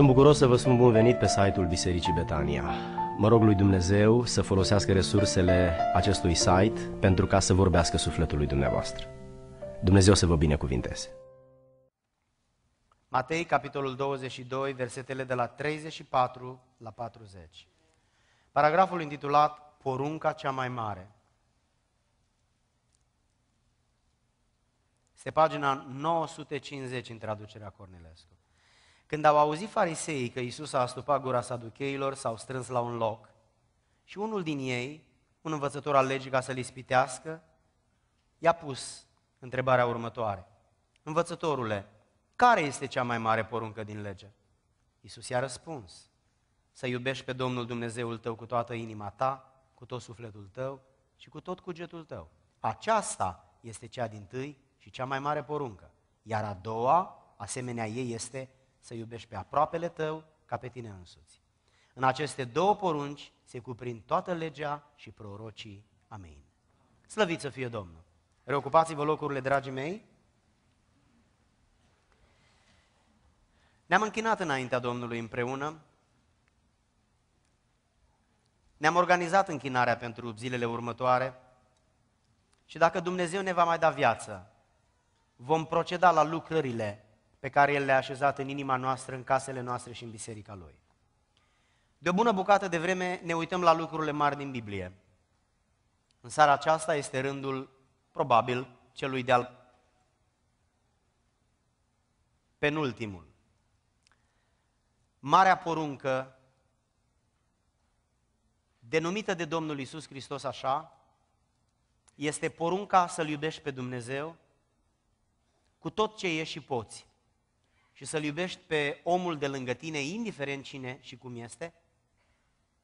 Sunt bucuros să vă spun bun venit pe site-ul Bisericii Betania. Mă rog lui Dumnezeu să folosească resursele acestui site pentru ca să vorbească sufletul lui dumneavoastră. Dumnezeu să vă binecuvinteze. Matei, capitolul 22, versetele de la 34 la 40. Paragraful intitulat Porunca cea mai mare. Este pagina 950 în traducerea Cornilescu. Când au auzit fariseii că Isus a astupat gura saducheilor, s-au strâns la un loc. Și unul din ei, un învățător al legii ca să-l ispitească, i-a pus întrebarea următoare. Învățătorule, care este cea mai mare poruncă din lege? Isus i-a răspuns. Să iubești pe Domnul Dumnezeul tău cu toată inima ta, cu tot sufletul tău și cu tot cugetul tău. Aceasta este cea din tâi și cea mai mare poruncă. Iar a doua, asemenea ei, este să iubești pe aproapele tău ca pe tine însuți. În aceste două porunci se cuprind toată legea și prorocii. Amin. Slăvit să fie Domnul! Reocupați-vă locurile, dragii mei! Ne-am închinat înaintea Domnului împreună, ne-am organizat închinarea pentru zilele următoare și dacă Dumnezeu ne va mai da viață, vom proceda la lucrările pe care El le-a așezat în inima noastră, în casele noastre și în biserica Lui. De o bună bucată de vreme ne uităm la lucrurile mari din Biblie. În seara aceasta este rândul, probabil, celui de-al penultimul. Marea poruncă, denumită de Domnul Isus Hristos așa, este porunca să-L iubești pe Dumnezeu cu tot ce ești și poți și să-l iubești pe omul de lângă tine, indiferent cine și cum este,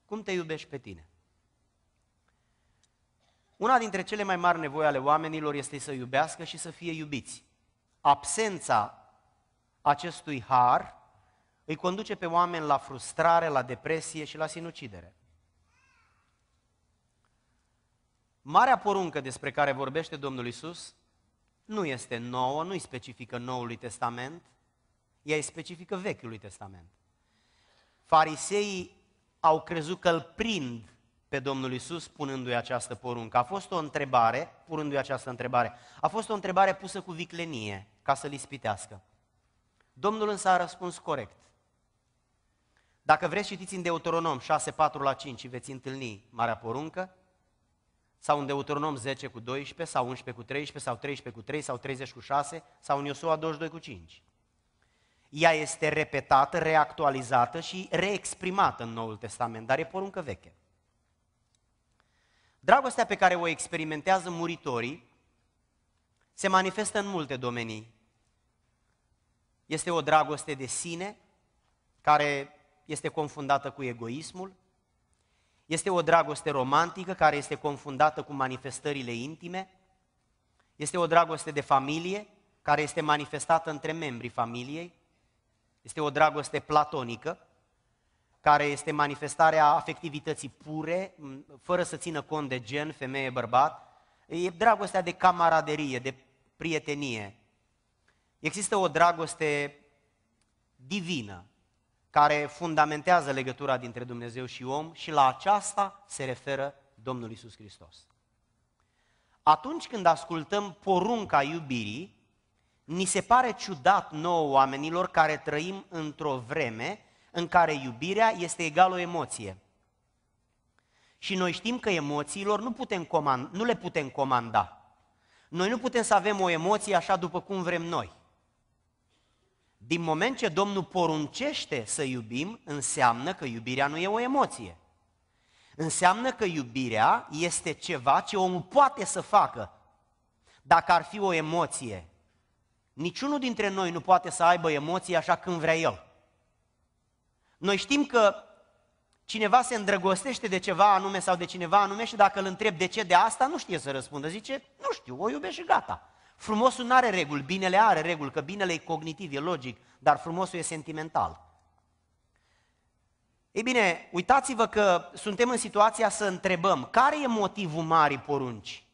cum te iubești pe tine? Una dintre cele mai mari nevoi ale oamenilor este să iubească și să fie iubiți. Absența acestui har îi conduce pe oameni la frustrare, la depresie și la sinucidere. Marea poruncă despre care vorbește Domnul Isus nu este nouă, nu-i specifică Noului Testament, ea e specifică Vechiului Testament. Fariseii au crezut că îl prind pe Domnul Isus punându i această poruncă. A fost o întrebare, punându-i această întrebare, a fost o întrebare pusă cu viclenie ca să-l ispitească. Domnul însă a răspuns corect. Dacă vreți, citiți în Deuteronom 6, 4 la 5 și veți întâlni Marea Poruncă, sau în Deuteronom 10 cu 12, sau 11 cu 13, sau 13 cu 3, sau 30 cu 6, sau în Iosua 22 cu 5. Ea este repetată, reactualizată și reexprimată în Noul Testament, dar e poruncă veche. Dragostea pe care o experimentează muritorii se manifestă în multe domenii. Este o dragoste de sine care este confundată cu egoismul, este o dragoste romantică care este confundată cu manifestările intime, este o dragoste de familie care este manifestată între membrii familiei, este o dragoste platonică, care este manifestarea afectivității pure, fără să țină cont de gen, femeie, bărbat. E dragostea de camaraderie, de prietenie. Există o dragoste divină, care fundamentează legătura dintre Dumnezeu și om și la aceasta se referă Domnul Isus Hristos. Atunci când ascultăm porunca iubirii, Ni se pare ciudat nouă oamenilor care trăim într-o vreme în care iubirea este egală o emoție. Și noi știm că emoțiilor nu, putem comanda, nu le putem comanda. Noi nu putem să avem o emoție așa după cum vrem noi. Din moment ce Domnul poruncește să iubim, înseamnă că iubirea nu e o emoție. Înseamnă că iubirea este ceva ce omul poate să facă. Dacă ar fi o emoție, Niciunul dintre noi nu poate să aibă emoții așa când vrea el. Noi știm că cineva se îndrăgostește de ceva anume sau de cineva anume și dacă îl întreb de ce de asta, nu știe să răspundă. Zice, nu știu, o iubesc și gata. Frumosul nu are reguli, binele are reguli, că binele e cognitiv, e logic, dar frumosul e sentimental. Ei bine, uitați-vă că suntem în situația să întrebăm, care e motivul marii porunci?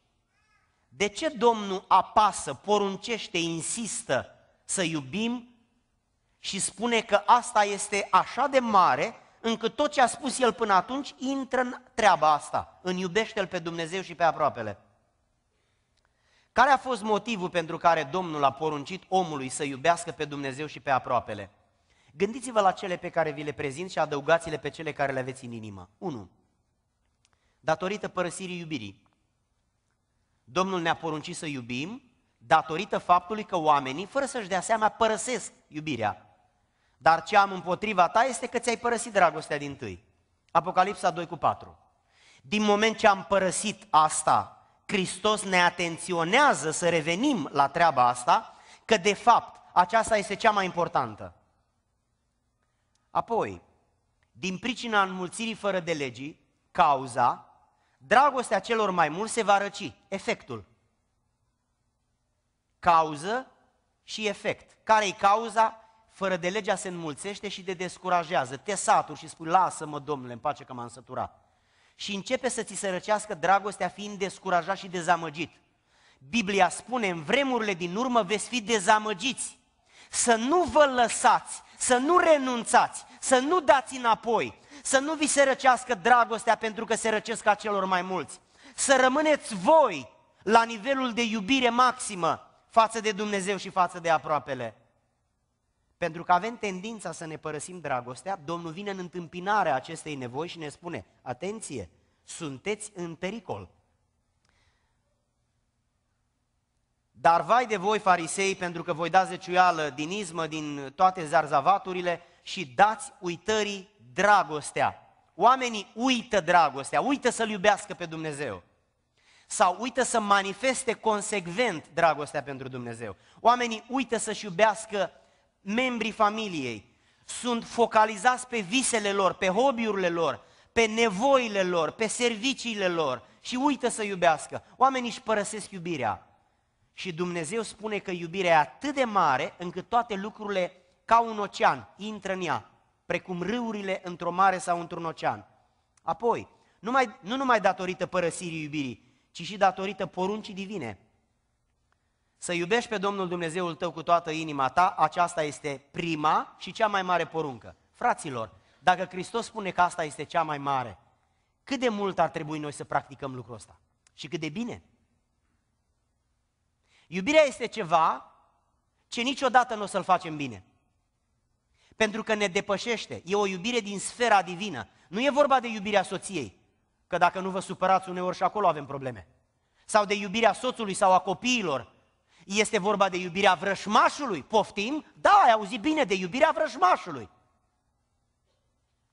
De ce Domnul apasă, poruncește, insistă să iubim și spune că asta este așa de mare încât tot ce a spus el până atunci intră în treaba asta, în iubește-L pe Dumnezeu și pe aproapele. Care a fost motivul pentru care Domnul a poruncit omului să iubească pe Dumnezeu și pe aproapele? Gândiți-vă la cele pe care vi le prezint și adăugați-le pe cele care le aveți în inimă. 1. Datorită părăsirii iubirii. Domnul ne-a poruncit să iubim datorită faptului că oamenii, fără să-și dea seama, părăsesc iubirea. Dar ce am împotriva ta este că ți-ai părăsit dragostea din tâi. Apocalipsa 2 cu 4. Din moment ce am părăsit asta, Hristos ne atenționează să revenim la treaba asta, că de fapt aceasta este cea mai importantă. Apoi, din pricina înmulțirii fără de legii, cauza, dragostea celor mai mulți se va răci. Efectul. Cauză și efect. Care-i cauza? Fără de legea se înmulțește și te descurajează. Te saturi și spui, lasă-mă, domnule, în pace că m-am săturat. Și începe să ți se răcească dragostea fiind descurajat și dezamăgit. Biblia spune, în vremurile din urmă veți fi dezamăgiți. Să nu vă lăsați, să nu renunțați, să nu dați înapoi, să nu vi se răcească dragostea pentru că se răcesc acelor celor mai mulți. Să rămâneți voi la nivelul de iubire maximă față de Dumnezeu și față de aproapele. Pentru că avem tendința să ne părăsim dragostea, Domnul vine în întâmpinarea acestei nevoi și ne spune, atenție, sunteți în pericol. Dar vai de voi, farisei, pentru că voi dați zeciuială din izmă, din toate zarzavaturile și dați uitării dragostea. Oamenii uită dragostea, uită să-L iubească pe Dumnezeu. Sau uită să manifeste consecvent dragostea pentru Dumnezeu. Oamenii uită să-și iubească membrii familiei. Sunt focalizați pe visele lor, pe hobby-urile lor, pe nevoile lor, pe serviciile lor și uită să iubească. Oamenii își părăsesc iubirea. Și Dumnezeu spune că iubirea e atât de mare încât toate lucrurile ca un ocean intră în ea precum râurile într-o mare sau într-un ocean. Apoi, numai, nu numai datorită părăsirii iubirii, ci și datorită poruncii divine. Să iubești pe Domnul Dumnezeul tău cu toată inima ta, aceasta este prima și cea mai mare poruncă. Fraților, dacă Hristos spune că asta este cea mai mare, cât de mult ar trebui noi să practicăm lucrul ăsta? Și cât de bine? Iubirea este ceva ce niciodată nu o să-l facem bine. Pentru că ne depășește. E o iubire din sfera divină. Nu e vorba de iubirea soției. Că dacă nu vă supărați uneori și acolo avem probleme. Sau de iubirea soțului sau a copiilor. Este vorba de iubirea vrășmașului. Poftim? Da, ai auzit bine, de iubirea vrășmașului.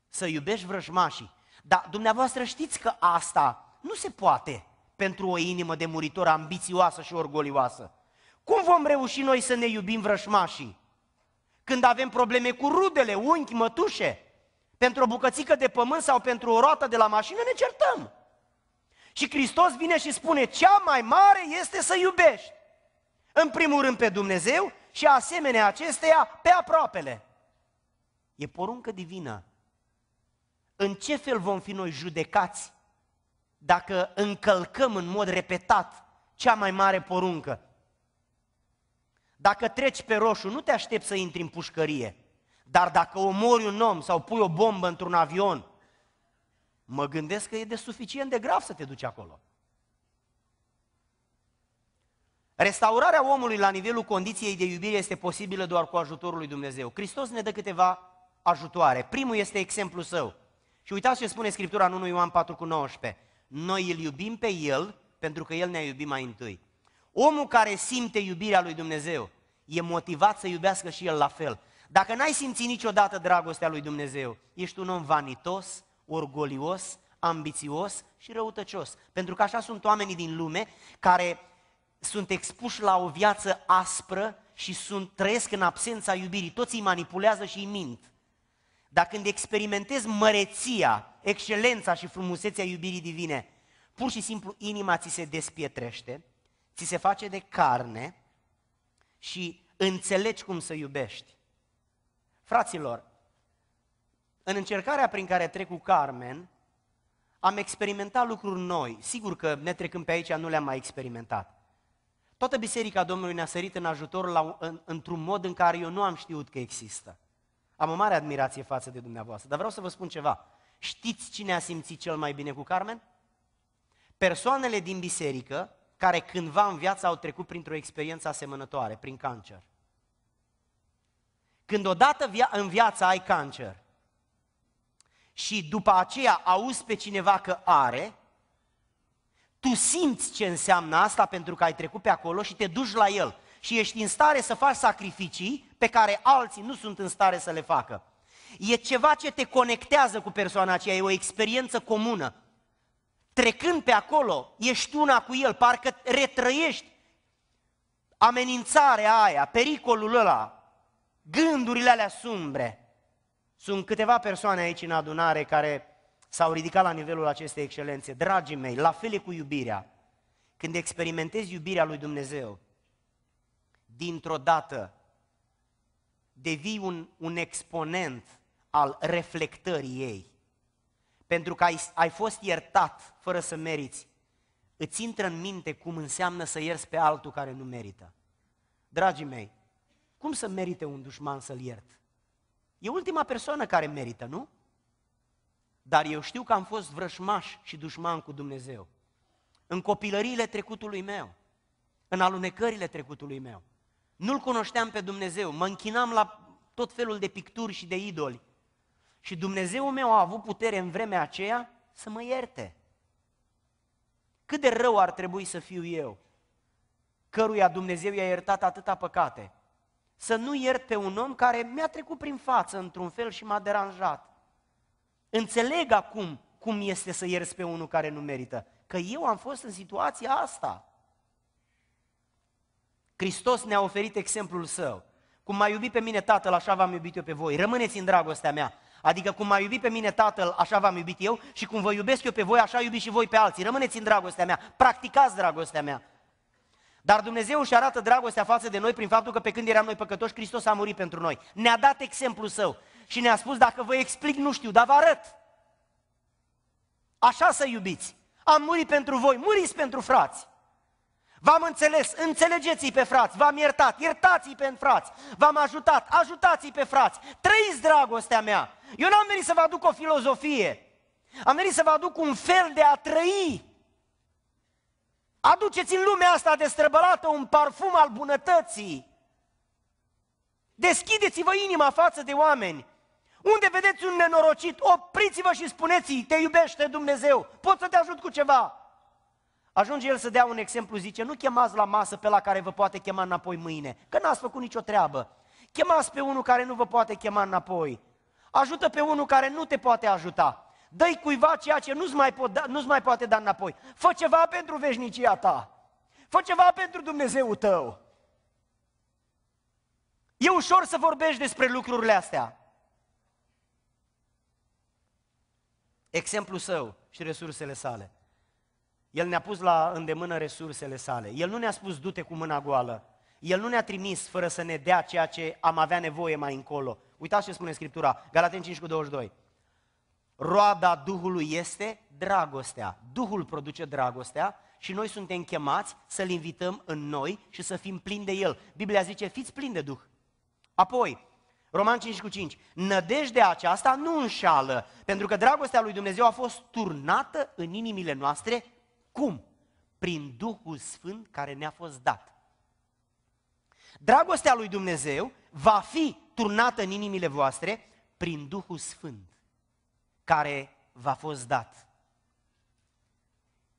Să iubești vrășmașii. Dar dumneavoastră știți că asta nu se poate pentru o inimă de muritor ambițioasă și orgolioasă. Cum vom reuși noi să ne iubim vrășmașii? când avem probleme cu rudele, unchi, mătușe, pentru o bucățică de pământ sau pentru o roată de la mașină, ne certăm. Și Hristos vine și spune, cea mai mare este să iubești. În primul rând pe Dumnezeu și asemenea acesteia pe aproapele. E poruncă divină. În ce fel vom fi noi judecați dacă încălcăm în mod repetat cea mai mare poruncă? Dacă treci pe roșu, nu te aștepți să intri în pușcărie. Dar dacă omori un om sau pui o bombă într-un avion, mă gândesc că e de suficient de grav să te duci acolo. Restaurarea omului la nivelul condiției de iubire este posibilă doar cu ajutorul lui Dumnezeu. Hristos ne dă câteva ajutoare. Primul este exemplul său. Și uitați ce spune Scriptura în 1 Ioan 4 cu 19. Noi îl iubim pe El pentru că El ne-a iubit mai întâi. Omul care simte iubirea lui Dumnezeu e motivat să iubească și el la fel. Dacă n-ai simțit niciodată dragostea lui Dumnezeu, ești un om vanitos, orgolios, ambițios și răutăcios. Pentru că așa sunt oamenii din lume care sunt expuși la o viață aspră și sunt, trăiesc în absența iubirii. Toți îi manipulează și îi mint. Dar când experimentezi măreția, excelența și frumusețea iubirii divine, pur și simplu inima ți se despietrește, ți se face de carne și înțelegi cum să iubești. Fraților, în încercarea prin care trec cu Carmen, am experimentat lucruri noi. Sigur că ne trecând pe aici nu le-am mai experimentat. Toată Biserica Domnului ne-a sărit în ajutor la, în, într-un mod în care eu nu am știut că există. Am o mare admirație față de dumneavoastră, dar vreau să vă spun ceva. Știți cine a simțit cel mai bine cu Carmen? Persoanele din biserică care cândva în viață au trecut printr-o experiență asemănătoare, prin cancer. Când odată via- în viață ai cancer și după aceea auzi pe cineva că are, tu simți ce înseamnă asta pentru că ai trecut pe acolo și te duci la el și ești în stare să faci sacrificii pe care alții nu sunt în stare să le facă. E ceva ce te conectează cu persoana aceea, e o experiență comună trecând pe acolo, ești una cu el, parcă retrăiești amenințarea aia, pericolul ăla, gândurile alea sumbre. Sunt câteva persoane aici în adunare care s-au ridicat la nivelul acestei excelențe. Dragii mei, la fel e cu iubirea. Când experimentezi iubirea lui Dumnezeu, dintr-o dată devii un, un exponent al reflectării ei pentru că ai, ai fost iertat fără să meriți, îți intră în minte cum înseamnă să ierți pe altul care nu merită. Dragii mei, cum să merite un dușman să-l iert? E ultima persoană care merită, nu? Dar eu știu că am fost vrășmaș și dușman cu Dumnezeu. În copilăriile trecutului meu, în alunecările trecutului meu. Nu-L cunoșteam pe Dumnezeu, mă închinam la tot felul de picturi și de idoli. Și Dumnezeu meu a avut putere în vremea aceea să mă ierte. Cât de rău ar trebui să fiu eu, căruia Dumnezeu i-a iertat atâta păcate, să nu iert pe un om care mi-a trecut prin față într-un fel și m-a deranjat. Înțeleg acum cum este să ierți pe unul care nu merită, că eu am fost în situația asta. Hristos ne-a oferit exemplul său. Cum m-a iubit pe mine Tatăl, așa v-am iubit eu pe voi. Rămâneți în dragostea mea. Adică cum m-a iubit pe mine Tatăl, așa v-am iubit eu și cum vă iubesc eu pe voi, așa iubiți și voi pe alții. Rămâneți în dragostea mea, practicați dragostea mea. Dar Dumnezeu își arată dragostea față de noi prin faptul că pe când eram noi păcătoși, Hristos a murit pentru noi. Ne-a dat exemplu său și ne-a spus, dacă vă explic, nu știu, dar vă arăt. Așa să iubiți. Am murit pentru voi, muriți pentru frați. V-am înțeles, înțelegeți-i pe frați, v-am iertat, iertați-i pe frați, v-am ajutat, ajutați-i pe frați, trăiți dragostea mea. Eu n-am venit să vă aduc o filozofie, am venit să vă aduc un fel de a trăi. Aduceți în lumea asta destrăbălată un parfum al bunătății. Deschideți-vă inima față de oameni. Unde vedeți un nenorocit, opriți-vă și spuneți-i, te iubește Dumnezeu, pot să te ajut cu ceva. Ajunge el să dea un exemplu, zice, nu chemați la masă pe la care vă poate chema înapoi mâine, că n-ați făcut nicio treabă. Chemați pe unul care nu vă poate chema înapoi. Ajută pe unul care nu te poate ajuta. Dă-i cuiva ceea ce nu-ți mai, pot da, nu mai poate da înapoi. Fă ceva pentru veșnicia ta. Fă ceva pentru Dumnezeu tău. E ușor să vorbești despre lucrurile astea. Exemplu său și resursele sale. El ne-a pus la îndemână resursele sale. El nu ne-a spus du-te cu mâna goală. El nu ne-a trimis fără să ne dea ceea ce am avea nevoie mai încolo. Uitați ce spune Scriptura, Galaten 5 cu 22. Roada Duhului este dragostea. Duhul produce dragostea și noi suntem chemați să-L invităm în noi și să fim plini de El. Biblia zice, fiți plini de Duh. Apoi, Roman 5 cu 5. Nădejdea aceasta nu înșală, pentru că dragostea lui Dumnezeu a fost turnată în inimile noastre cum? Prin Duhul Sfânt care ne-a fost dat. Dragostea lui Dumnezeu va fi turnată în inimile voastre prin Duhul Sfânt care v-a fost dat.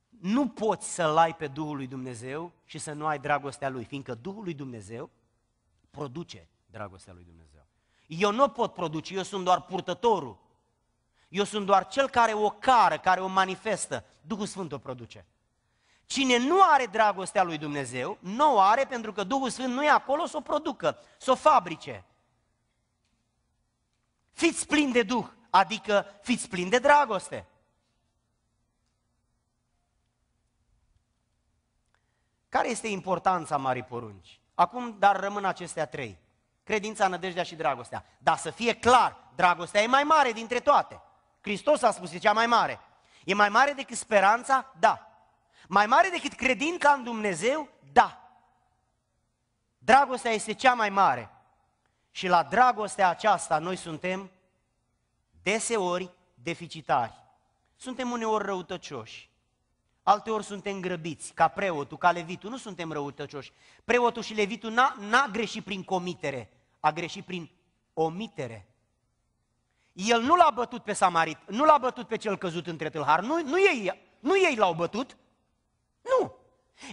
Nu poți să-L ai pe Duhul lui Dumnezeu și să nu ai dragostea Lui, fiindcă Duhul lui Dumnezeu produce dragostea lui Dumnezeu. Eu nu pot produce, eu sunt doar purtătorul eu sunt doar cel care o cară, care o manifestă. Duhul Sfânt o produce. Cine nu are dragostea lui Dumnezeu, nu o are pentru că Duhul Sfânt nu e acolo să o producă, să o fabrice. Fiți plini de Duh, adică fiți plini de dragoste. Care este importanța marii porunci? Acum, dar rămân acestea trei. Credința, nădejdea și dragostea. Dar să fie clar, dragostea e mai mare dintre toate. Hristos a spus, e cea mai mare. E mai mare decât speranța? Da. Mai mare decât credința în Dumnezeu? Da. Dragostea este cea mai mare. Și la dragostea aceasta noi suntem deseori deficitari. Suntem uneori răutăcioși. Alteori suntem grăbiți, ca preotul, ca levitul, nu suntem răutăcioși. Preotul și levitul n-a, n-a greșit prin comitere, a greșit prin omitere. El nu l-a bătut pe Samarit, nu l-a bătut pe cel căzut între tâlhar, nu, nu, ei, nu ei l-au bătut, nu.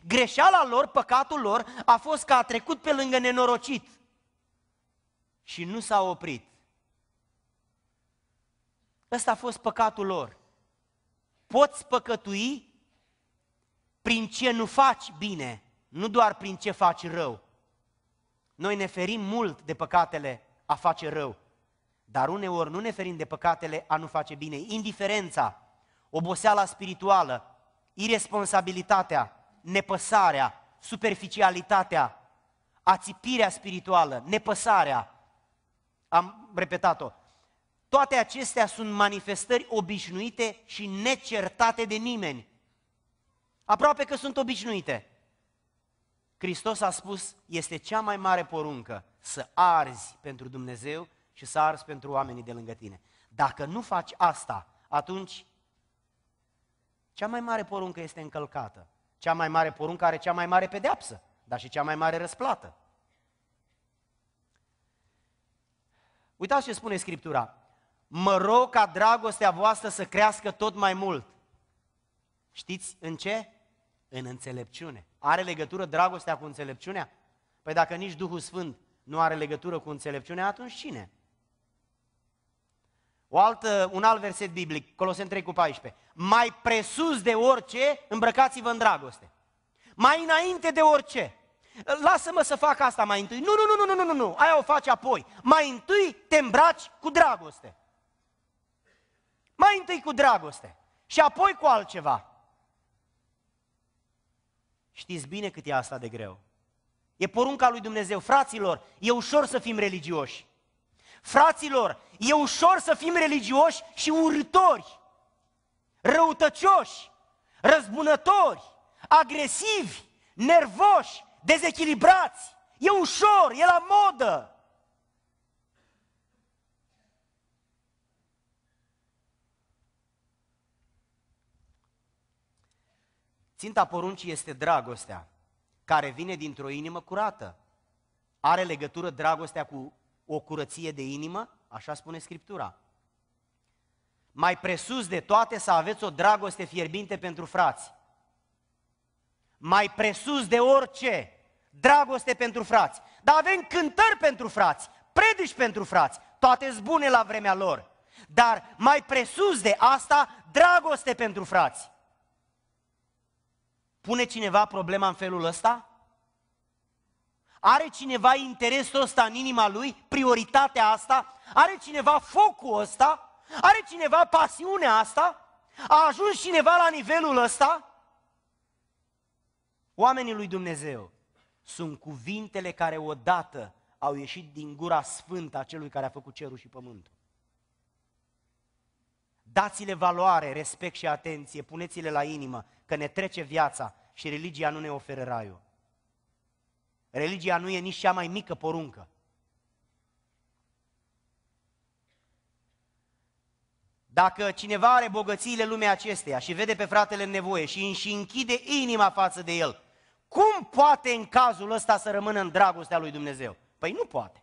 Greșeala lor, păcatul lor, a fost că a trecut pe lângă nenorocit și nu s-a oprit. Ăsta a fost păcatul lor. Poți păcătui prin ce nu faci bine, nu doar prin ce faci rău. Noi ne ferim mult de păcatele a face rău. Dar uneori nu ne ferim de păcatele a nu face bine. Indiferența, oboseala spirituală, irresponsabilitatea, nepăsarea, superficialitatea, ațipirea spirituală, nepăsarea. Am repetat-o. Toate acestea sunt manifestări obișnuite și necertate de nimeni. Aproape că sunt obișnuite. Hristos a spus, este cea mai mare poruncă să arzi pentru Dumnezeu și să arzi pentru oamenii de lângă tine. Dacă nu faci asta, atunci cea mai mare poruncă este încălcată. Cea mai mare poruncă are cea mai mare pedeapsă, dar și cea mai mare răsplată. Uitați ce spune Scriptura. Mă rog ca dragostea voastră să crească tot mai mult. Știți în ce? În înțelepciune. Are legătură dragostea cu înțelepciunea? Păi dacă nici Duhul Sfânt nu are legătură cu înțelepciunea, atunci cine? O altă, un alt verset biblic, Coloseni 3 cu 14. Mai presus de orice, îmbrăcați-vă în dragoste. Mai înainte de orice. Lasă-mă să fac asta mai întâi. Nu, nu, nu, nu, nu, nu, nu, aia o faci apoi. Mai întâi te îmbraci cu dragoste. Mai întâi cu dragoste și apoi cu altceva. Știți bine cât e asta de greu. E porunca lui Dumnezeu. Fraților, e ușor să fim religioși. Fraților, e ușor să fim religioși și urători, răutăcioși, răzbunători, agresivi, nervoși, dezechilibrați. E ușor, e la modă. Ținta poruncii este dragostea, care vine dintr-o inimă curată. Are legătură dragostea cu o curăție de inimă, așa spune Scriptura. Mai presus de toate să aveți o dragoste fierbinte pentru frați. Mai presus de orice, dragoste pentru frați. Dar avem cântări pentru frați, predici pentru frați, toate bune la vremea lor. Dar mai presus de asta, dragoste pentru frați. Pune cineva problema în felul ăsta? Are cineva interesul ăsta în inima lui, prioritatea asta? Are cineva focul ăsta? Are cineva pasiunea asta? A ajuns cineva la nivelul ăsta? Oamenii lui Dumnezeu sunt cuvintele care odată au ieșit din gura sfântă a celui care a făcut cerul și pământul. Dați-le valoare, respect și atenție, puneți-le la inimă, că ne trece viața și religia nu ne oferă raiul. Religia nu e nici cea mai mică poruncă. Dacă cineva are bogățiile lumea acesteia și vede pe fratele în nevoie și își închide inima față de el, cum poate în cazul ăsta să rămână în dragostea lui Dumnezeu? Păi nu poate.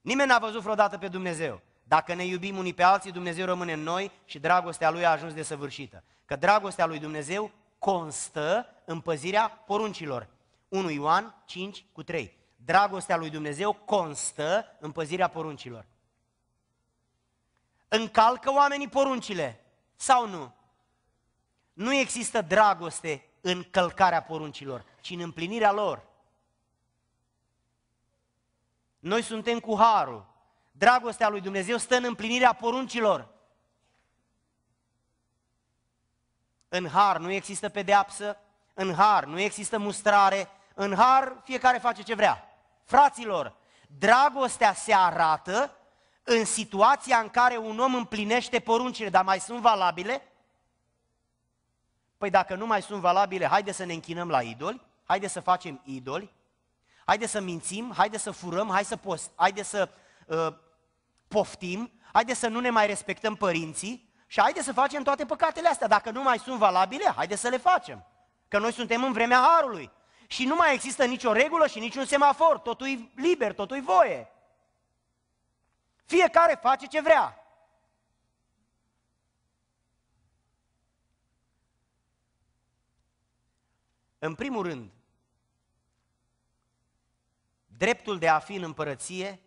Nimeni n-a văzut vreodată pe Dumnezeu. Dacă ne iubim unii pe alții, Dumnezeu rămâne în noi și dragostea Lui a ajuns de săvârșită. Că dragostea lui Dumnezeu constă în păzirea poruncilor. 1 Ioan 5 cu 3. Dragostea lui Dumnezeu constă în păzirea poruncilor. Încalcă oamenii poruncile sau nu? Nu există dragoste în călcarea poruncilor, ci în împlinirea lor. Noi suntem cu harul. Dragostea lui Dumnezeu stă în împlinirea poruncilor. În har nu există pedeapsă, în har nu există mustrare, în har fiecare face ce vrea. Fraților, dragostea se arată în situația în care un om împlinește poruncile, dar mai sunt valabile? Păi dacă nu mai sunt valabile, haide să ne închinăm la idoli, haide să facem idoli, haide să mințim, haide să furăm, haide să post, haide să uh, poftim, haide să nu ne mai respectăm părinții, și haide să facem toate păcatele astea. Dacă nu mai sunt valabile, haide să le facem. Că noi suntem în vremea harului. Și nu mai există nicio regulă și niciun semafor. Totul e liber, totul e voie. Fiecare face ce vrea. În primul rând, dreptul de a fi în împărăție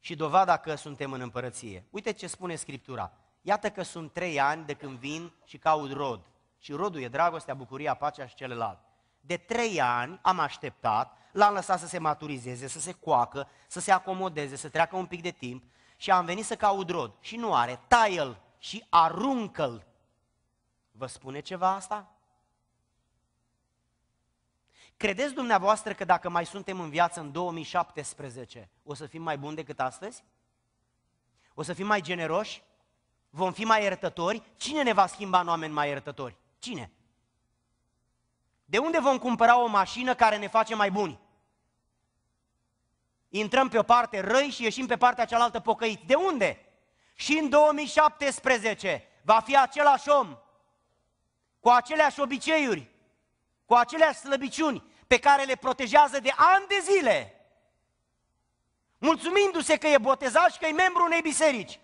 și dovada că suntem în împărăție. Uite ce spune Scriptura. Iată că sunt trei ani de când vin și caut rod. Și rodul e dragostea, bucuria, pacea și celălalt. De trei ani am așteptat, l-am lăsat să se maturizeze, să se coacă, să se acomodeze, să treacă un pic de timp și am venit să caut rod. Și nu are, taie-l și aruncă-l. Vă spune ceva asta? Credeți dumneavoastră că dacă mai suntem în viață în 2017, o să fim mai buni decât astăzi? O să fim mai generoși? vom fi mai iertători, cine ne va schimba în oameni mai iertători? Cine? De unde vom cumpăra o mașină care ne face mai buni? Intrăm pe o parte răi și ieșim pe partea cealaltă pocăiți. De unde? Și în 2017 va fi același om, cu aceleași obiceiuri, cu aceleași slăbiciuni pe care le protejează de ani de zile, mulțumindu-se că e botezat și că e membru unei biserici.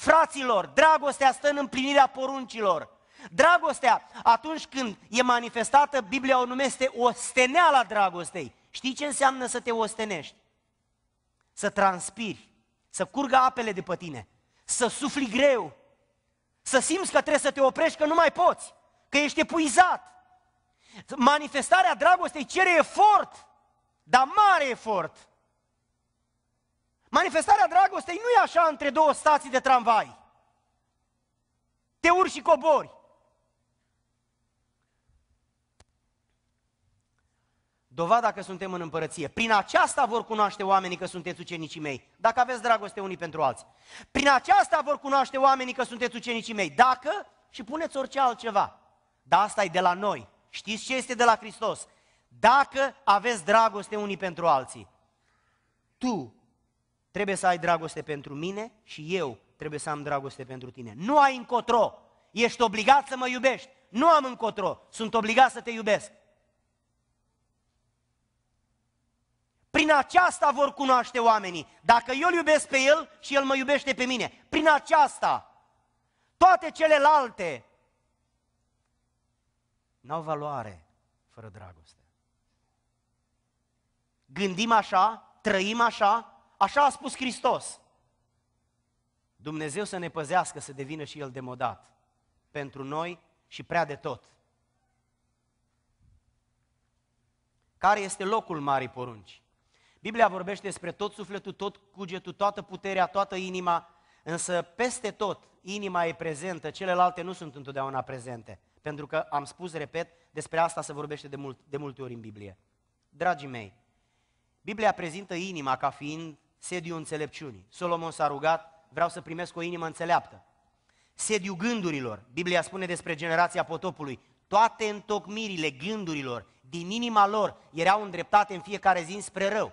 Fraților, dragostea stă în împlinirea poruncilor. Dragostea, atunci când e manifestată, Biblia o numește osteneala dragostei. Știi ce înseamnă să te ostenești? Să transpiri, să curgă apele de pe tine, să sufli greu, să simți că trebuie să te oprești, că nu mai poți, că ești epuizat. Manifestarea dragostei cere efort, dar mare efort. Manifestarea dragostei nu e așa între două stații de tramvai. Te urci și cobori. Dovada că suntem în împărăție. Prin aceasta vor cunoaște oamenii că sunteți ucenicii mei, dacă aveți dragoste unii pentru alții. Prin aceasta vor cunoaște oamenii că sunteți ucenicii mei, dacă și puneți orice altceva. Dar asta e de la noi. Știți ce este de la Hristos? Dacă aveți dragoste unii pentru alții. Tu Trebuie să ai dragoste pentru mine și eu trebuie să am dragoste pentru tine. Nu ai încotro. Ești obligat să mă iubești. Nu am încotro. Sunt obligat să te iubesc. Prin aceasta vor cunoaște oamenii. Dacă eu îl iubesc pe el și el mă iubește pe mine. Prin aceasta. Toate celelalte n-au valoare fără dragoste. Gândim așa, trăim așa, Așa a spus Hristos. Dumnezeu să ne păzească să devină și El demodat pentru noi și prea de tot. Care este locul marii porunci? Biblia vorbește despre tot sufletul, tot cugetul, toată puterea, toată inima, însă peste tot inima e prezentă, celelalte nu sunt întotdeauna prezente. Pentru că am spus, repet, despre asta se vorbește de, mult, de multe ori în Biblie. Dragii mei, Biblia prezintă inima ca fiind sediu înțelepciunii. Solomon s-a rugat, vreau să primesc o inimă înțeleaptă. Sediu gândurilor, Biblia spune despre generația potopului, toate întocmirile gândurilor din inima lor erau îndreptate în fiecare zi spre rău.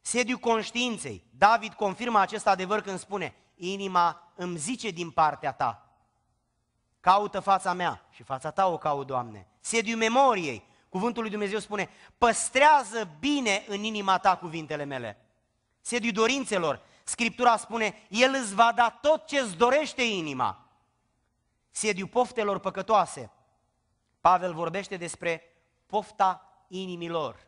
Sediu conștiinței, David confirmă acest adevăr când spune, inima îmi zice din partea ta, caută fața mea și fața ta o caut, Doamne. Sediu memoriei, cuvântul lui Dumnezeu spune, păstrează bine în inima ta cuvintele mele sediul dorințelor. Scriptura spune, El îți va da tot ce îți dorește inima. Sediu poftelor păcătoase. Pavel vorbește despre pofta inimilor.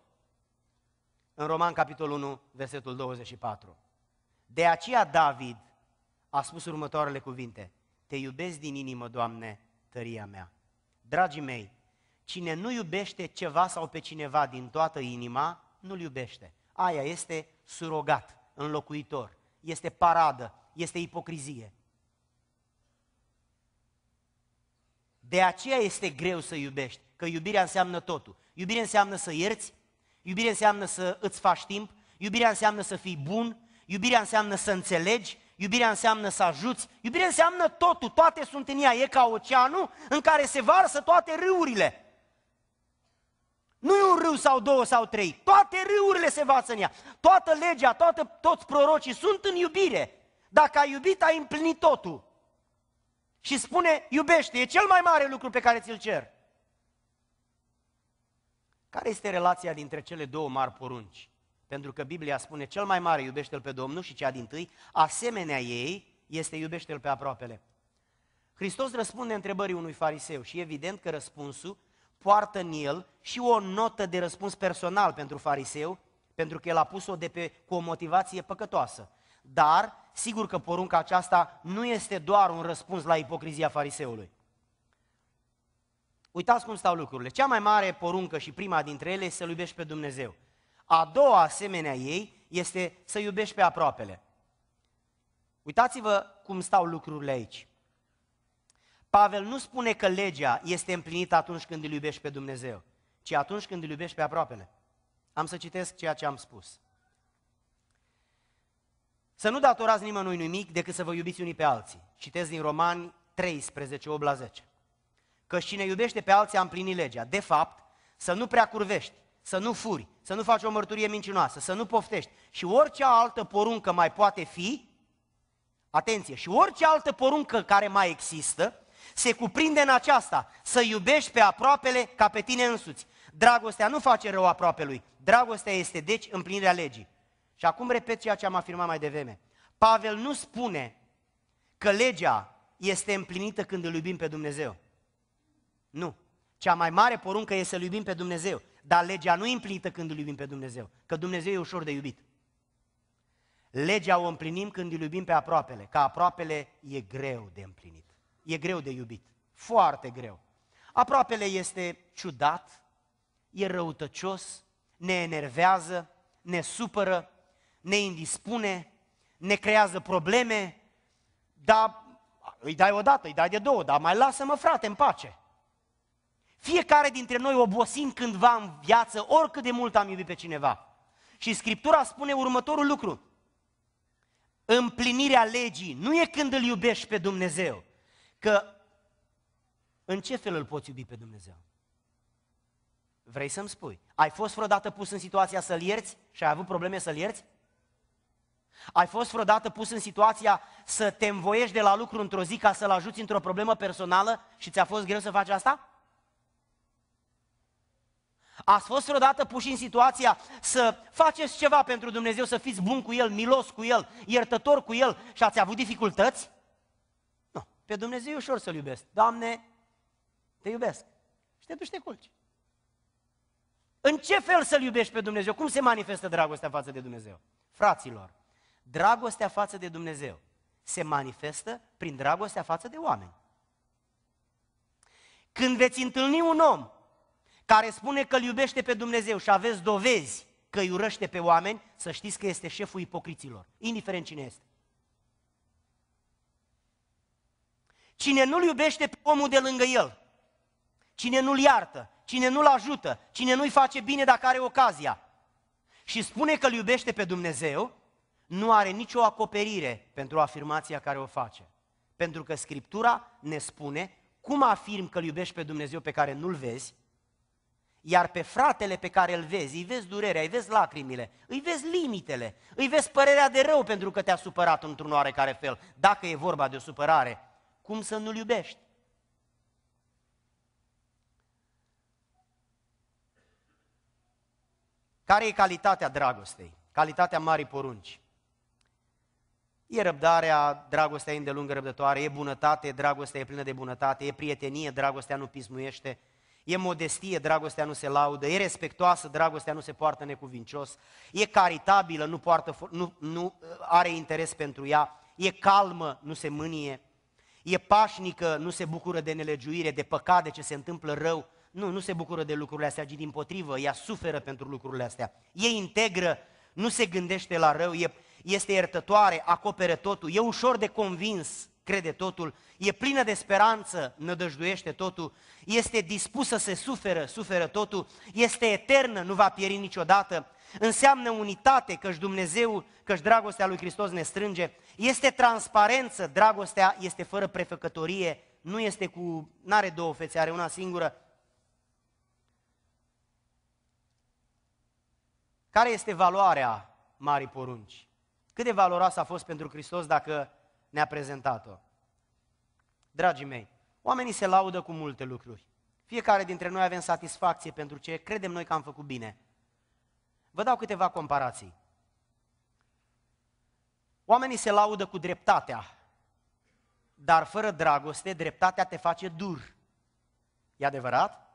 În Roman, capitolul 1, versetul 24. De aceea David a spus următoarele cuvinte. Te iubesc din inimă, Doamne, tăria mea. Dragii mei, cine nu iubește ceva sau pe cineva din toată inima, nu-l iubește. Aia este surogat, înlocuitor, este paradă, este ipocrizie. De aceea este greu să iubești, că iubirea înseamnă totul. Iubirea înseamnă să ierți, iubirea înseamnă să îți faci timp, iubirea înseamnă să fii bun, iubirea înseamnă să înțelegi, iubirea înseamnă să ajuți, iubirea înseamnă totul, toate sunt în ea, e ca oceanul în care se varsă toate râurile. Nu e un râu sau două sau trei. Toate râurile se vață în ea. Toată legea, toată, toți prorocii sunt în iubire. Dacă ai iubit, ai împlinit totul. Și spune, iubește, e cel mai mare lucru pe care ți-l cer. Care este relația dintre cele două mari porunci? Pentru că Biblia spune, cel mai mare iubește-L pe Domnul și cea din tâi, asemenea ei, este iubește-L pe aproapele. Hristos răspunde întrebării unui fariseu și evident că răspunsul poartă în el și o notă de răspuns personal pentru fariseu, pentru că el a pus-o de pe, cu o motivație păcătoasă. Dar, sigur că porunca aceasta nu este doar un răspuns la ipocrizia fariseului. Uitați cum stau lucrurile. Cea mai mare poruncă și prima dintre ele este să-L iubești pe Dumnezeu. A doua asemenea ei este să iubești pe aproapele. Uitați-vă cum stau lucrurile aici. Pavel nu spune că legea este împlinită atunci când îl iubești pe Dumnezeu, ci atunci când îl iubești pe aproapele. Am să citesc ceea ce am spus. Să nu datorați nimănui nimic decât să vă iubiți unii pe alții. Citez din Romani 13, 8 la 10. Că cine iubește pe alții a împlinit legea. De fapt, să nu prea curvești, să nu furi, să nu faci o mărturie mincinoasă, să nu poftești și orice altă poruncă mai poate fi, atenție, și orice altă poruncă care mai există, se cuprinde în aceasta, să iubești pe aproapele ca pe tine însuți. Dragostea nu face rău aproapelui, dragostea este deci împlinirea legii. Și acum repet ceea ce am afirmat mai devreme. Pavel nu spune că legea este împlinită când îl iubim pe Dumnezeu. Nu. Cea mai mare poruncă este să-L iubim pe Dumnezeu, dar legea nu e împlinită când îl iubim pe Dumnezeu, că Dumnezeu e ușor de iubit. Legea o împlinim când îl iubim pe aproapele, că aproapele e greu de împlinit e greu de iubit, foarte greu. Aproapele este ciudat, e răutăcios, ne enervează, ne supără, ne indispune, ne creează probleme, dar îi dai odată, îi dai de două, dar mai lasă-mă frate în pace. Fiecare dintre noi obosim cândva în viață, oricât de mult am iubit pe cineva. Și Scriptura spune următorul lucru. Împlinirea legii nu e când îl iubești pe Dumnezeu, Că în ce fel îl poți iubi pe Dumnezeu? Vrei să-mi spui? Ai fost vreodată pus în situația să-l ierți și ai avut probleme să-l ierți? Ai fost vreodată pus în situația să te învoiești de la lucru într-o zi ca să-l ajuți într-o problemă personală și ți-a fost greu să faci asta? Ați fost vreodată puși în situația să faceți ceva pentru Dumnezeu, să fiți bun cu El, milos cu El, iertător cu El și ați avut dificultăți? Pe Dumnezeu e ușor să-L iubesc. Doamne, te iubesc. Și te duci te culci. În ce fel să-L iubești pe Dumnezeu? Cum se manifestă dragostea față de Dumnezeu? Fraților, dragostea față de Dumnezeu se manifestă prin dragostea față de oameni. Când veți întâlni un om care spune că îl iubește pe Dumnezeu și aveți dovezi că îi urăște pe oameni, să știți că este șeful ipocriților, indiferent cine este. Cine nu-l iubește pe omul de lângă el, cine nu-l iartă, cine nu-l ajută, cine nu-i face bine dacă are ocazia și spune că l iubește pe Dumnezeu, nu are nicio acoperire pentru afirmația care o face. Pentru că Scriptura ne spune cum afirm că l iubești pe Dumnezeu pe care nu-l vezi, iar pe fratele pe care îl vezi, îi vezi durerea, îi vezi lacrimile, îi vezi limitele, îi vezi părerea de rău pentru că te-a supărat într-un oarecare fel, dacă e vorba de o supărare cum să nu-L iubești? Care e calitatea dragostei? Calitatea marii porunci. E răbdarea, dragostea e îndelungă răbdătoare, e bunătate, dragostea e plină de bunătate, e prietenie, dragostea nu pismuiește, e modestie, dragostea nu se laudă, e respectoasă, dragostea nu se poartă necuvincios, e caritabilă, nu, poartă, nu, nu are interes pentru ea, e calmă, nu se mânie, e pașnică, nu se bucură de nelegiuire, de păcat, de ce se întâmplă rău. Nu, nu se bucură de lucrurile astea, ci din potrivă, ea suferă pentru lucrurile astea. E integră, nu se gândește la rău, e, este iertătoare, acopere totul, e ușor de convins, crede totul, e plină de speranță, nădăjduiește totul, este dispusă să suferă, suferă totul, este eternă, nu va pieri niciodată, înseamnă unitate, căci Dumnezeu, căci dragostea lui Hristos ne strânge, este transparență, dragostea este fără prefăcătorie, nu este cu, nu are două fețe, are una singură. Care este valoarea marii porunci? Cât de valoroasă a fost pentru Hristos dacă ne-a prezentat-o? Dragii mei, oamenii se laudă cu multe lucruri. Fiecare dintre noi avem satisfacție pentru ce credem noi că am făcut bine. Vă dau câteva comparații. Oamenii se laudă cu dreptatea, dar fără dragoste, dreptatea te face dur. E adevărat?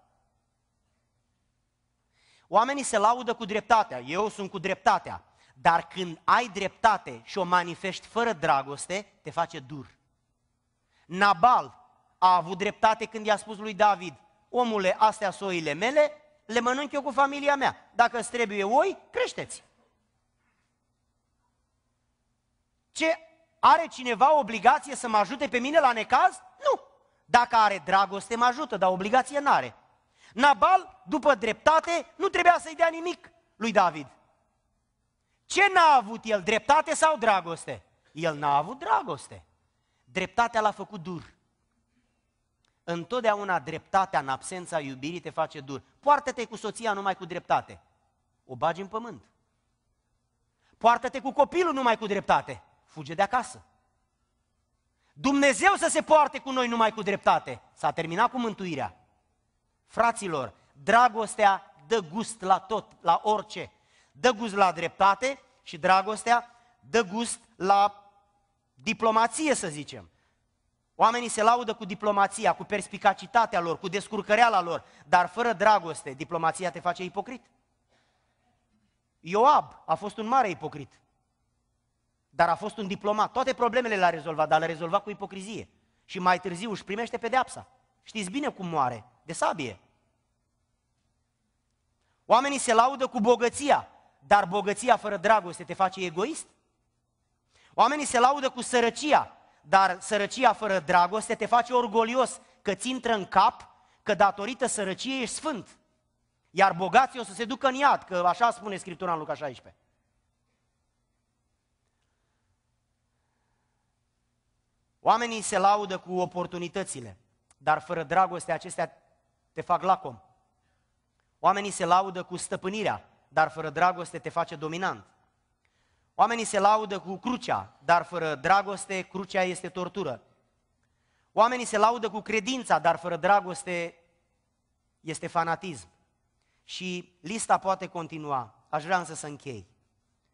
Oamenii se laudă cu dreptatea, eu sunt cu dreptatea, dar când ai dreptate și o manifesti fără dragoste, te face dur. Nabal a avut dreptate când i-a spus lui David, omule, astea soile mele, le mănânc eu cu familia mea. Dacă îți trebuie oi, creșteți. Ce, are cineva obligație să mă ajute pe mine la necaz? Nu! Dacă are dragoste, mă ajută, dar obligație n-are. Nabal, după dreptate, nu trebuia să-i dea nimic lui David. Ce n-a avut el, dreptate sau dragoste? El n-a avut dragoste. Dreptatea l-a făcut dur. Întotdeauna dreptatea în absența iubirii te face dur. Poartă-te cu soția numai cu dreptate. O bagi în pământ. Poartă-te cu copilul numai cu dreptate fuge de acasă. Dumnezeu să se poarte cu noi numai cu dreptate. S-a terminat cu mântuirea. Fraților, dragostea dă gust la tot, la orice. Dă gust la dreptate și dragostea dă gust la diplomație, să zicem. Oamenii se laudă cu diplomația, cu perspicacitatea lor, cu descurcăreala lor, dar fără dragoste, diplomația te face ipocrit. Ioab a fost un mare ipocrit. Dar a fost un diplomat. Toate problemele le-a rezolvat, dar le-a rezolvat cu ipocrizie. Și mai târziu își primește pedeapsa. Știți bine cum moare, de sabie. Oamenii se laudă cu bogăția, dar bogăția fără dragoste te face egoist. Oamenii se laudă cu sărăcia, dar sărăcia fără dragoste te face orgolios, că ți intră în cap că datorită sărăciei ești sfânt. Iar bogații o să se ducă în iad, că așa spune Scriptura în Luca 16. Oamenii se laudă cu oportunitățile, dar fără dragoste acestea te fac lacom. Oamenii se laudă cu stăpânirea, dar fără dragoste te face dominant. Oamenii se laudă cu crucea, dar fără dragoste crucea este tortură. Oamenii se laudă cu credința, dar fără dragoste este fanatism. Și lista poate continua. Aș vrea însă să închei.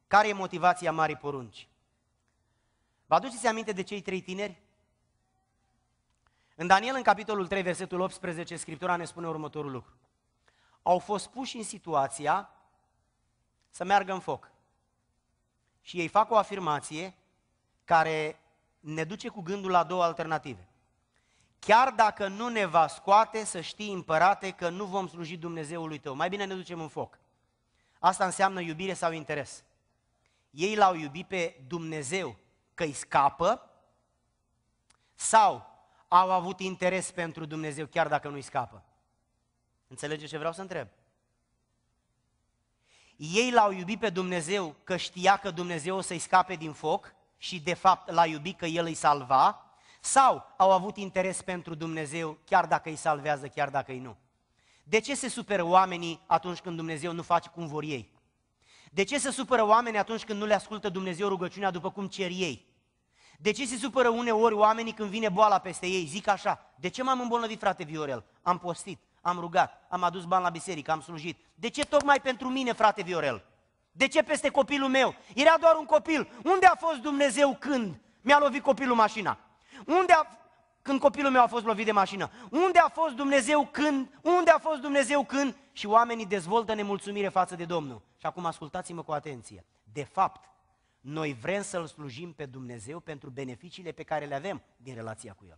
Care e motivația marii porunci? Vă aduceți aminte de cei trei tineri? În Daniel, în capitolul 3, versetul 18, Scriptura ne spune următorul lucru. Au fost puși în situația să meargă în foc. Și ei fac o afirmație care ne duce cu gândul la două alternative. Chiar dacă nu ne va scoate, să știi, împărate, că nu vom sluji Dumnezeului tău. Mai bine ne ducem în foc. Asta înseamnă iubire sau interes. Ei l-au iubit pe Dumnezeu că îi scapă sau au avut interes pentru Dumnezeu, chiar dacă nu-i scapă. Înțelegeți ce vreau să întreb? Ei l-au iubit pe Dumnezeu că știa că Dumnezeu o să-i scape din foc și de fapt l-a iubit că El îi salva, sau au avut interes pentru Dumnezeu chiar dacă îi salvează, chiar dacă îi nu. De ce se supără oamenii atunci când Dumnezeu nu face cum vor ei? De ce se supără oamenii atunci când nu le ascultă Dumnezeu rugăciunea după cum cer ei? De ce se supără uneori oamenii când vine boala peste ei? Zic așa, de ce m-am îmbolnăvit, frate Viorel? Am postit, am rugat, am adus bani la biserică, am slujit. De ce tocmai pentru mine, frate Viorel? De ce peste copilul meu? Era doar un copil. Unde a fost Dumnezeu când mi-a lovit copilul mașina? Unde a... Când copilul meu a fost lovit de mașină. Unde a fost Dumnezeu când? Unde a fost Dumnezeu când? Și oamenii dezvoltă nemulțumire față de Domnul. Și acum ascultați-mă cu atenție. De fapt, noi vrem să-L slujim pe Dumnezeu pentru beneficiile pe care le avem din relația cu El.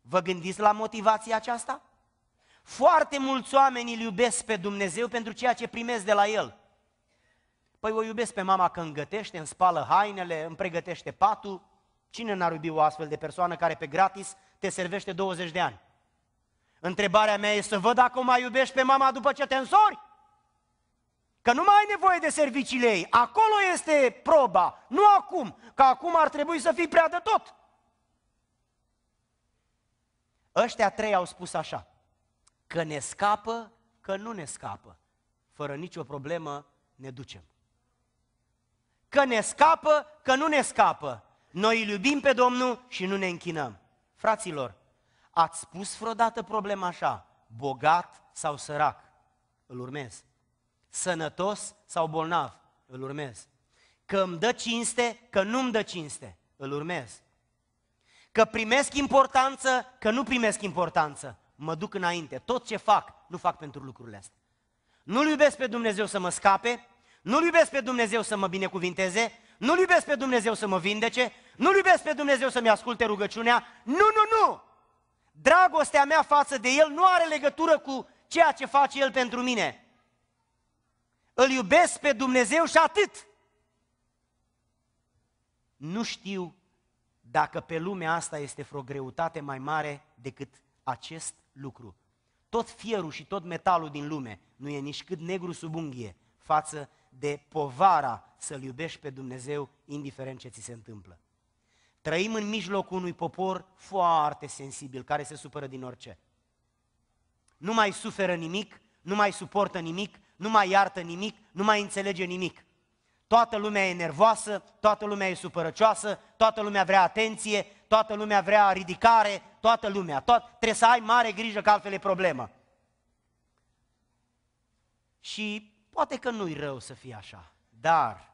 Vă gândiți la motivația aceasta? Foarte mulți oameni îl iubesc pe Dumnezeu pentru ceea ce primesc de la El. Păi o iubesc pe mama că îngătește, îmi spală hainele, îmi pregătește patul. Cine n-ar iubi o astfel de persoană care pe gratis te servește 20 de ani? Întrebarea mea e să văd dacă o mai iubești pe mama după ce te însori. Că nu mai ai nevoie de serviciile ei. Acolo este proba, nu acum. Că acum ar trebui să fii prea de tot. Ăștia trei au spus așa, că ne scapă, că nu ne scapă. Fără nicio problemă ne ducem. Că ne scapă, că nu ne scapă. Noi îl iubim pe Domnul și nu ne închinăm. Fraților, ați spus vreodată problema așa, bogat sau sărac? Îl urmez. Sănătos sau bolnav, îl urmez. Că îmi dă cinste, că nu-mi dă cinste, îl urmez. Că primesc importanță, că nu primesc importanță, mă duc înainte. Tot ce fac, nu fac pentru lucrurile astea. Nu-L iubesc pe Dumnezeu să mă scape, nu-L iubesc pe Dumnezeu să mă binecuvinteze, nu-L iubesc pe Dumnezeu să mă vindece, nu-L iubesc pe Dumnezeu să-mi asculte rugăciunea. Nu, nu, nu! Dragostea mea față de El nu are legătură cu ceea ce face El pentru mine îl iubesc pe Dumnezeu și atât. Nu știu dacă pe lumea asta este vreo greutate mai mare decât acest lucru. Tot fierul și tot metalul din lume nu e nici cât negru sub unghie față de povara să-L iubești pe Dumnezeu indiferent ce ți se întâmplă. Trăim în mijlocul unui popor foarte sensibil, care se supără din orice. Nu mai suferă nimic, nu mai suportă nimic, nu mai iartă nimic, nu mai înțelege nimic. Toată lumea e nervoasă, toată lumea e supărăcioasă, toată lumea vrea atenție, toată lumea vrea ridicare, toată lumea. Tot, trebuie să ai mare grijă că altfel e problemă. Și poate că nu-i rău să fie așa, dar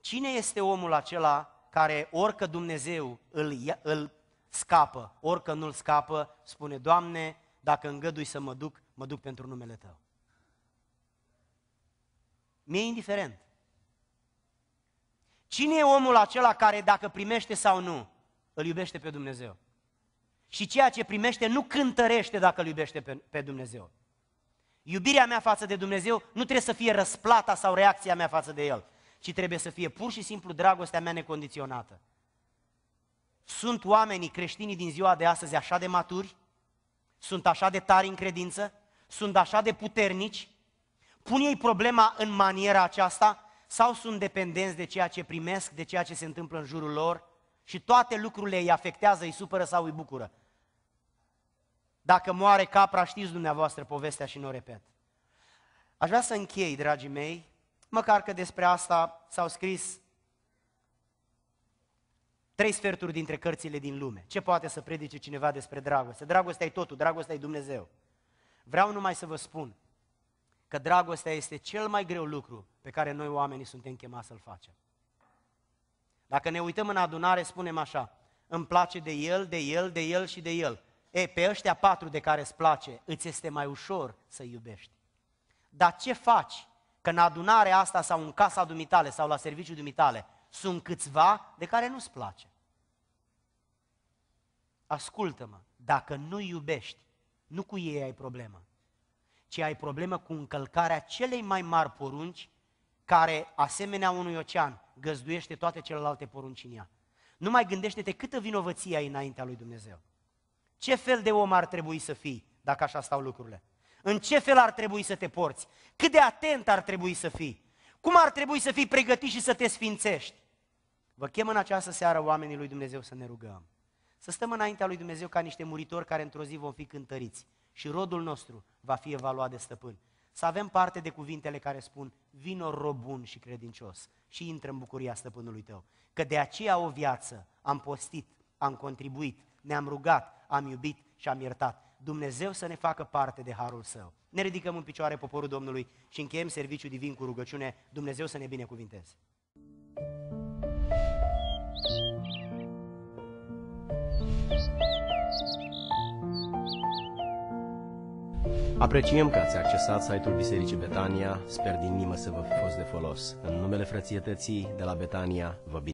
cine este omul acela care orică Dumnezeu îl, îl scapă, orică nu-l scapă, spune, Doamne, dacă îngădui să mă duc, mă duc pentru numele Tău mi-e indiferent. Cine e omul acela care dacă primește sau nu, îl iubește pe Dumnezeu? Și ceea ce primește nu cântărește dacă îl iubește pe, pe Dumnezeu. Iubirea mea față de Dumnezeu nu trebuie să fie răsplata sau reacția mea față de El, ci trebuie să fie pur și simplu dragostea mea necondiționată. Sunt oamenii creștinii din ziua de astăzi așa de maturi? Sunt așa de tari în credință? Sunt așa de puternici? Pun ei problema în maniera aceasta sau sunt dependenți de ceea ce primesc, de ceea ce se întâmplă în jurul lor și toate lucrurile îi afectează, îi supără sau îi bucură? Dacă moare capra, știți dumneavoastră povestea și nu o repet. Aș vrea să închei, dragii mei, măcar că despre asta s-au scris trei sferturi dintre cărțile din lume. Ce poate să predice cineva despre dragoste? Dragostea e totul, dragostea e Dumnezeu. Vreau numai să vă spun că dragostea este cel mai greu lucru pe care noi oamenii suntem chemați să-l facem. Dacă ne uităm în adunare, spunem așa, îmi place de el, de el, de el și de el. E, pe ăștia patru de care îți place, îți este mai ușor să iubești. Dar ce faci că în adunarea asta sau în casa dumitale sau la serviciu dumitale sunt câțiva de care nu-ți place? Ascultă-mă, dacă nu iubești, nu cu ei ai problemă, ci ai problemă cu încălcarea celei mai mari porunci care, asemenea unui ocean, găzduiește toate celelalte porunci în ea. Nu mai gândește-te câtă vinovăție ai înaintea lui Dumnezeu. Ce fel de om ar trebui să fii dacă așa stau lucrurile? În ce fel ar trebui să te porți? Cât de atent ar trebui să fii? Cum ar trebui să fii pregătit și să te sfințești? Vă chem în această seară oamenii lui Dumnezeu să ne rugăm. Să stăm înaintea lui Dumnezeu ca niște muritori care într-o zi vom fi cântăriți și rodul nostru va fi evaluat de stăpân. Să avem parte de cuvintele care spun, vino rob bun și credincios și intră în bucuria stăpânului tău. Că de aceea o viață am postit, am contribuit, ne-am rugat, am iubit și am iertat. Dumnezeu să ne facă parte de harul său. Ne ridicăm în picioare poporul Domnului și încheiem serviciul divin cu rugăciune. Dumnezeu să ne binecuvinteze. Thank you. Apreciem că ați accesat site-ul Bisericii Betania. Sper din inimă să vă fi fost de folos. În numele frățietății de la Betania, vă bine.